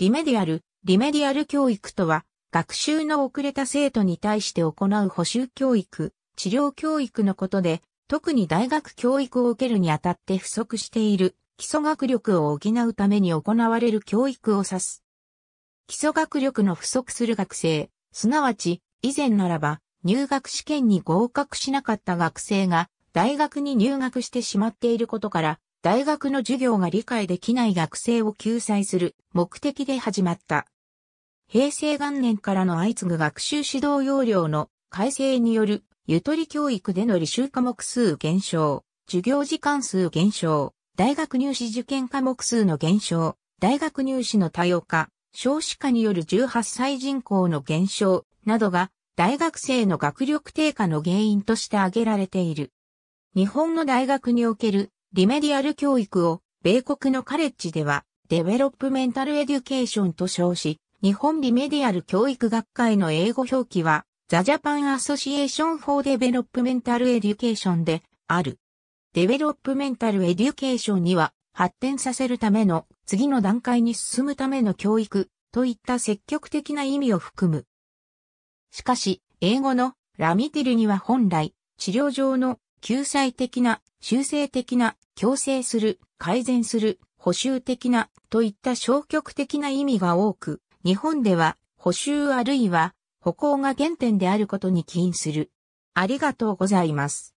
リメディアル、リメディアル教育とは、学習の遅れた生徒に対して行う補修教育、治療教育のことで、特に大学教育を受けるにあたって不足している基礎学力を補うために行われる教育を指す。基礎学力の不足する学生、すなわち、以前ならば、入学試験に合格しなかった学生が、大学に入学してしまっていることから、大学の授業が理解できない学生を救済する目的で始まった。平成元年からの相次ぐ学習指導要領の改正によるゆとり教育での履修科目数減少、授業時間数減少、大学入試受験科目数の減少、大学入試の多様化、少子化による18歳人口の減少などが大学生の学力低下の原因として挙げられている。日本の大学におけるリメディアル教育を米国のカレッジではデベロップメンタルエデュケーションと称し、日本リメディアル教育学会の英語表記はザ・ジャパン・アソシエーション・フォー・デベロップメンタル・エデュケーションである。デベロップメンタル・エデュケーションには発展させるための次の段階に進むための教育といった積極的な意味を含む。しかし、英語のラミティルには本来治療上の救済的な修正的な、強制する、改善する、補修的な、といった消極的な意味が多く、日本では、補修あるいは、歩行が原点であることに起因する。ありがとうございます。